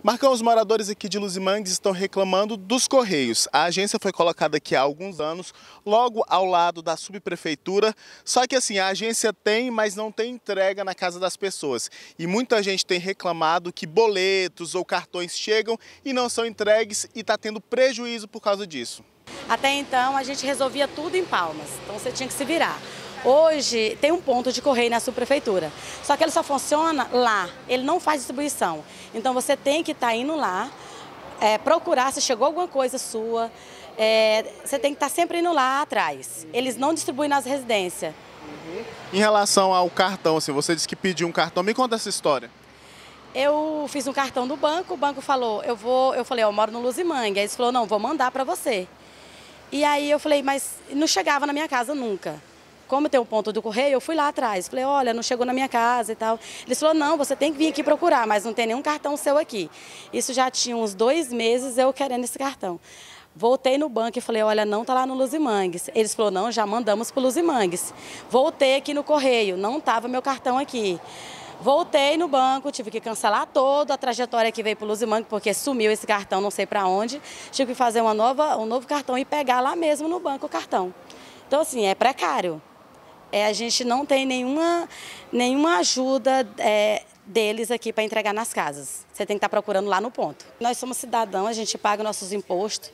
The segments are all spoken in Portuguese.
Marcão, os moradores aqui de Luzimangues estão reclamando dos Correios. A agência foi colocada aqui há alguns anos, logo ao lado da subprefeitura. Só que assim, a agência tem, mas não tem entrega na casa das pessoas. E muita gente tem reclamado que boletos ou cartões chegam e não são entregues e está tendo prejuízo por causa disso. Até então, a gente resolvia tudo em Palmas, então você tinha que se virar. Hoje tem um ponto de correio na subprefeitura, só que ele só funciona lá, ele não faz distribuição. Então você tem que estar tá indo lá, é, procurar se chegou alguma coisa sua, é, você tem que estar tá sempre indo lá atrás. Eles não distribuem nas residências. Uhum. Em relação ao cartão, assim, você disse que pediu um cartão, me conta essa história. Eu fiz um cartão do banco, o banco falou, eu vou, eu falei, eu moro no Luzimanga. Aí eles falou, não, vou mandar para você. E aí eu falei, mas não chegava na minha casa nunca como tem o um ponto do correio, eu fui lá atrás. Falei, olha, não chegou na minha casa e tal. Ele falou, não, você tem que vir aqui procurar, mas não tem nenhum cartão seu aqui. Isso já tinha uns dois meses eu querendo esse cartão. Voltei no banco e falei, olha, não está lá no Luzimangues. Eles falou, não, já mandamos o Luzimangues. Voltei aqui no correio, não tava meu cartão aqui. Voltei no banco, tive que cancelar toda a trajetória que veio para o Luzimangue, porque sumiu esse cartão, não sei para onde. Tive que fazer uma nova, um novo cartão e pegar lá mesmo no banco o cartão. Então, assim, é precário. É, a gente não tem nenhuma, nenhuma ajuda é, deles aqui para entregar nas casas. Você tem que estar tá procurando lá no ponto. Nós somos cidadãos, a gente paga nossos impostos.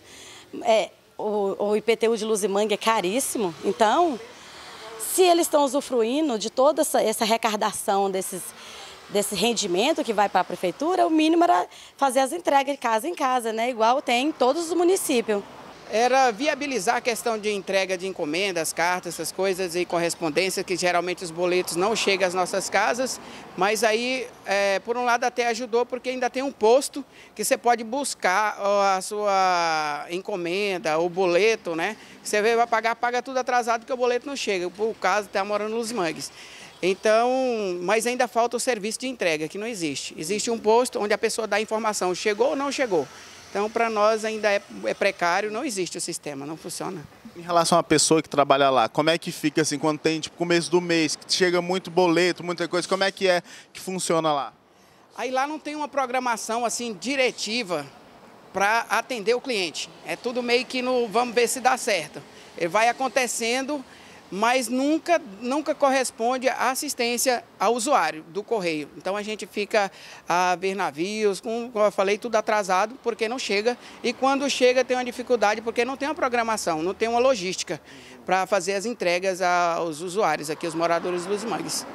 É, o, o IPTU de Luzimangue é caríssimo, então, se eles estão usufruindo de toda essa, essa recardação desses desse rendimento que vai para a prefeitura, o mínimo era fazer as entregas de casa em casa, né? Igual tem em todos os municípios era viabilizar a questão de entrega de encomendas, cartas, essas coisas e correspondência, que geralmente os boletos não chegam às nossas casas, mas aí, é, por um lado, até ajudou, porque ainda tem um posto que você pode buscar a sua encomenda, o boleto, né? Você vai pagar, paga tudo atrasado, porque o boleto não chega. Por caso, está morando nos mangues. Então, mas ainda falta o serviço de entrega, que não existe. Existe um posto onde a pessoa dá a informação, chegou ou não chegou. Então, para nós ainda é, é, precário, não existe o sistema, não funciona. Em relação à pessoa que trabalha lá, como é que fica assim quando tem tipo, começo do mês, que chega muito boleto, muita coisa, como é que é que funciona lá? Aí lá não tem uma programação assim diretiva para atender o cliente. É tudo meio que no vamos ver se dá certo. Ele vai acontecendo mas nunca, nunca corresponde à assistência ao usuário do correio. Então a gente fica a ver navios, com, como eu falei, tudo atrasado, porque não chega. E quando chega tem uma dificuldade, porque não tem uma programação, não tem uma logística para fazer as entregas aos usuários aqui, os moradores dos mangues.